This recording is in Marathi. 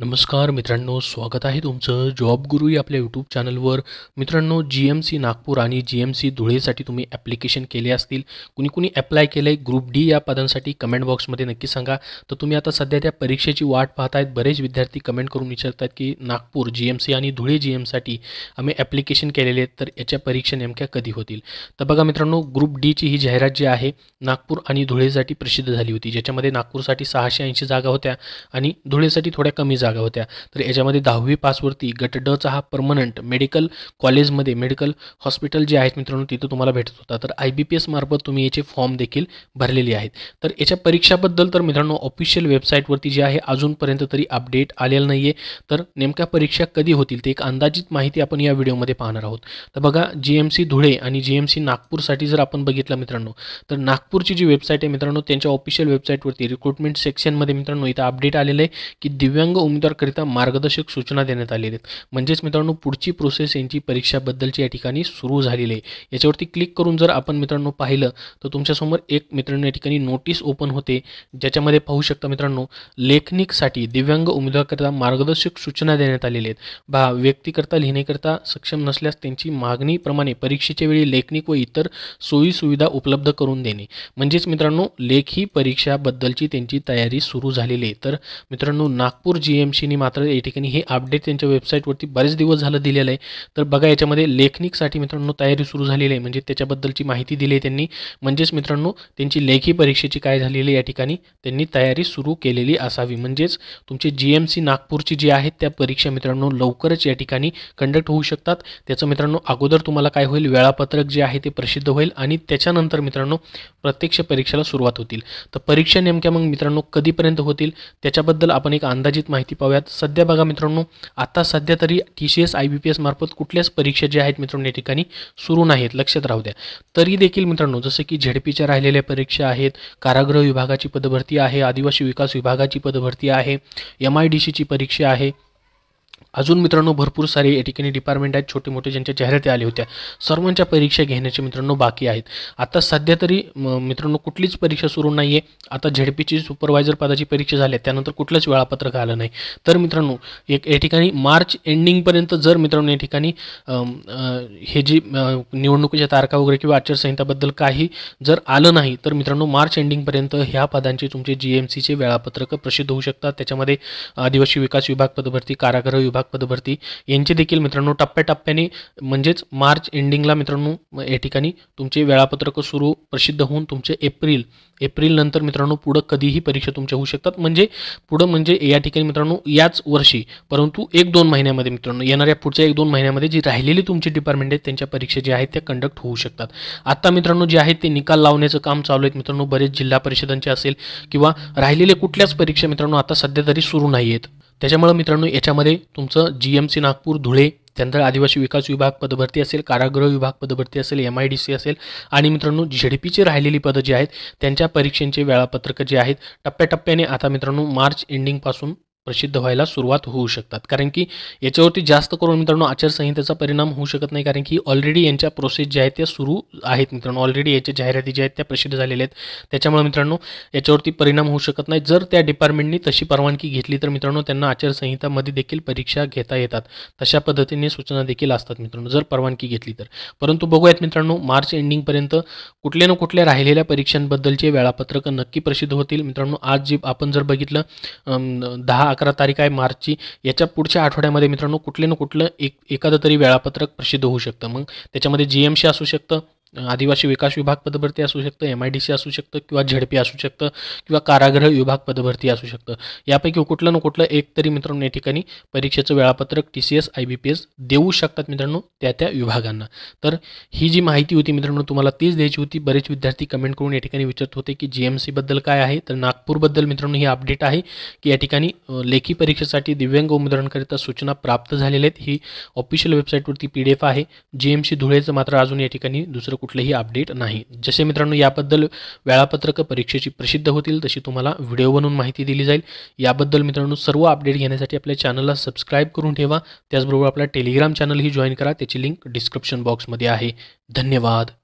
नमस्कार मित्रांनो स्वागत आहे तुमचं जॉब गुरु या आपल्या यूट्यूब चॅनलवर मित्रांनो जी एम सी नागपूर आणि जी एम सी धुळेसाठी तुम्ही ॲप्लिकेशन केले असतील कुणी कुणी अप्लाय केलं आहे ग्रुप डी या पदांसाठी कमेंट बॉक्समध्ये नक्की सांगा तर तुम्ही आता सध्या त्या परीक्षेची वाट पाहत आहेत बरेच विद्यार्थी कमेंट करून विचारतात की नागपूर जी एम सी आणि धुळे जी एमसाठी आम्ही ॲप्लिकेशन केलेले आहेत तर याच्या परीक्षा नेमक्या कधी होतील तर बघा मित्रांनो ग्रुप डीची ही जाहिरात जी आहे नागपूर आणि धुळेसाठी प्रसिद्ध झाली होती ज्याच्यामध्ये नागपूरसाठी सहाशे ऐंशी जागा होत्या आणि धुळेसाठी थोड्या कमी जागा होत्या तर याच्यामध्ये दहावी पासवरती गट डचा हा परमनंट मेडिकल कॉलेजमध्ये मेडिकल हॉस्पिटल जे आहेत मित्रांनो तिथं तुम्हाला भेटत होता तर आय बी मार्फत तुम्ही याचे फॉर्म देखील भरलेले आहेत तर याच्या परीक्षाबद्दल तर मित्रांनो ऑफिशियल वेबसाईटवरती जे आहे अजूनपर्यंत तरी अपडेट आलेलं नाही तर नेमक्या परीक्षा कधी होतील ते एक अंदाजित माहिती आपण या व्हिडिओमध्ये पाहणार आहोत तर बघा जी धुळे आणि जी एम सी नागपूरसाठी जर आपण बघितलं मित्रांनो तर नागपूरची जी वेबसाईट आहे मित्रांनो त्यांच्या ऑफिशियल वेबसाईटवरती रिक्रुटमेंट सेक्शनमध्ये मित्रांनो इथं अपडेट आलेलं आहे की दिव्यांग उमेदवारकरिता मार्गदर्शक सूचना देण्यात आलेल्या आहेत म्हणजेच मित्रांनो पुढची प्रोसेस यांची परीक्षाबद्दलची या ठिकाणी सुरू झालेली आहे याच्यावरती क्लिक करून जर आपण मित्रांनो पाहिलं तर तुमच्यासमोर एक मित्रांनो या ठिकाणी नोटीस ओपन होते ज्याच्यामध्ये पाहू शकता मित्रांनो लेखनिकसाठी दिव्यांग उमेदवारकरिता मार्गदर्शक सूचना देण्यात आलेल्या आहेत बा व्यक्तीकरता लिहिण्याकरता सक्षम नसल्यास त्यांची मागणीप्रमाणे परीक्षेच्या वेळी लेखनिक व इतर सोयी सुविधा उपलब्ध करून देणे म्हणजेच मित्रांनो लेखी परीक्षाबद्दलची त्यांची तयारी सुरू झालेली आहे तर मित्रांनो नागपूर जी एमशीनी मात्र या ठिकाणी हे अपडेट त्यांच्या वेबसाईटवरती बरेच दिवस झालं दिलेलं आहे तर बघा याच्यामध्ये लेखनिकसाठी मित्रांनो तयारी सुरू झालेली आहे म्हणजे त्याच्याबद्दलची माहिती दिली आहे त्यांनी म्हणजेच मित्रांनो त्यांची लेखी परीक्षेची काय झालेली आहे या ठिकाणी त्यांनी तयारी सुरू केलेली असावी म्हणजेच तुमची जी एम सी नागपूरची जी आहे त्या परीक्षा मित्रांनो लवकरच या ठिकाणी कंडक्ट होऊ शकतात त्याचं मित्रांनो अगोदर तुम्हाला काय होईल वेळापत्रक जे आहे ते प्रसिद्ध होईल आणि त्याच्यानंतर मित्रांनो प्रत्यक्ष परीक्षेला सुरुवात होतील तर परीक्षा नेमक्या मग मित्रांनो कधीपर्यंत होतील त्याच्याबद्दल आपण एक अंदाजित माहिती पाहूयात सध्या बघा मित्रांनो आता सध्या तरी T C S I B P S मार्फत कुठल्याच परीक्षा ज्या आहेत मित्रांनो या ठिकाणी सुरू नाहीत लक्षात राहू द्या तरी देखील मित्रांनो जसं की झेडपीच्या राहिलेल्या परीक्षा आहेत कारागृह विभागाची पदभरती आहे आदिवासी विकास विभागाची पदभरती आहे एम आय डी सीची परीक्षा आहे अजून मित्रांनो भरपूर सारे या ठिकाणी डिपार्टमेंट आहेत छोटे मोठे ज्यांच्या जाहिराती आल्या होत्या सर्वांच्या परीक्षा घेण्याचे मित्रांनो बाकी आहेत आता सध्या तरी मित्रांनो कुठलीच परीक्षा सुरू नाही आहे आता झेडपीची सुपरवायझर पदाची परीक्षा झाली त्यानंतर कुठलंच वेळापत्रक आलं नाही तर मित्रांनो एक या ठिकाणी मार्च एंडिंगपर्यंत जर मित्रांनो या ठिकाणी हे जी निवडणुकीच्या तारखा वगैरे किंवा आचारसंहिताबद्दल काही जर आलं नाही तर मित्रांनो मार्च एंडिंगपर्यंत ह्या पदांचे तुमचे जी एम सीचे वेळापत्रकं प्रसिद्ध होऊ शकतात त्याच्यामध्ये आदिवासी विकास विभाग पदभरती कारागृह विभाग विभाग पदभरती यांचे देखील मित्रांनो टप्प्याटप्प्याने म्हणजेच मार्च एंडिंगला मित्रांनो या ठिकाणी तुमचे वेळापत्रक सुरू प्रसिद्ध होऊन तुमचे एप्रिल एप्रिल नंतर मित्रांनो पुढं कधीही परीक्षा तुमच्या होऊ शकतात म्हणजे पुढं म्हणजे या ठिकाणी मित्रांनो याच वर्षी परंतु एक दोन महिन्यामध्ये मित्रांनो येणाऱ्या पुढच्या एक दोन महिन्यामध्ये जी राहिलेली तुमची डिपार्टमेंट आहेत त्यांच्या परीक्षा ज्या आहेत त्या कंडक्ट होऊ शकतात आता मित्रांनो जे आहेत ते निकाल लावण्याचं काम चालू आहेत मित्रांनो बरेच जिल्हा परिषदांचे असेल किंवा राहिलेले कुठल्याच परीक्षा मित्रांनो आता सध्या तरी सुरू नाही आहेत त्याच्यामुळं मित्रांनो याच्यामध्ये तुमचं G M C Nagpur Dhule त्यानंतर आदिवासी विकास विभाग पदभरती असेल कारागृह विभाग पदभरती असेल एम आय डी सी असेल आणि मित्रांनो पीची राहिलेली पदं जी आहेत त्यांच्या परीक्षेंचे वेळापत्रकं जे आहेत टप्प्याटप्प्याने आता मित्रांनो मार्च एंडिंगपासून प्रसिद्ध व्हायला सुरुवात होऊ शकतात कारण की याच्यावरती जास्त करून मित्रांनो आचारसंहितेचा परिणाम होऊ शकत नाही कारण की ऑलरेडी यांच्या प्रोसेस ज्या आहेत त्या सुरू आहेत मित्रांनो ऑलरेडी याच्या जाहिराती ज्या आहेत त्या प्रसिद्ध झालेल्या आहेत त्याच्यामुळे मित्रांनो याच्यावरती परिणाम होऊ शकत नाही जर त्या डिपार्टमेंटनी तशी परवानगी घेतली तर मित्रांनो त्यांना आचारसंहितामध्ये देखील परीक्षा घेता येतात तशा पद्धतीने सूचना देखील असतात मित्रांनो जर परवानगी घेतली तर परंतु बघूयात मित्रांनो मार्च एंडिंगपर्यंत कुठल्या ना कुठल्या राहिलेल्या परीक्षांबद्दलचे वेळापत्रकं नक्की प्रसिद्ध होतील मित्रांनो आज जी आपण जर बघितलं दहा अकरा तारीख आहे मार्चची याच्या पुढच्या आठवड्यामध्ये मित्रांनो कुठले ना कुठलं एक एखादं तरी वेळापत्रक प्रसिद्ध होऊ शकतं मग त्याच्यामध्ये जी असू शकतं आदिवासी विकास विभाग पदभरती असू शकतं एम आय डी सी असू शकतं किंवा झेडपी असू शकतं किंवा कारागृह विभाग पदभरती असू शकतं यापैकी कुठलं न कुठलं एक तरी मित्रांनो या ठिकाणी परीक्षेचं वेळापत्रक T C S I B P S देऊ शकतात मित्रांनो त्या त्या विभागांना तर ही जी माहिती होती मित्रांनो तुम्हाला तीच द्यायची होती बरेच विद्यार्थी कमेंट करून या ठिकाणी विचारत होते की जी एम सीबद्दल काय आहे तर नागपूरबद्दल मित्रांनो ही अपडेट आहे की या ठिकाणी लेखी परीक्षेसाठी दिव्यांग उमेदवारांकरिता सूचना प्राप्त झालेल्या आहेत ही ऑफिशियल वेबसाईटवरती पी डी एफ आहे जी एम सी धुळेचं मात्र अजून या ठिकाणी दुसरं कुठलेही अपडेट नाही जसे मित्रांनो याबद्दल वेळापत्रक परीक्षेची प्रसिद्ध होतील तशी तुम्हाला व्हिडिओ बनवून माहिती दिली जाईल याबद्दल मित्रांनो सर्व अपडेट घेण्यासाठी आपल्या चॅनलला सबस्क्राईब करून ठेवा त्याचबरोबर आपला टेलिग्राम चॅनलही जॉईन करा त्याची लिंक डिस्क्रिप्शन बॉक्समध्ये आहे धन्यवाद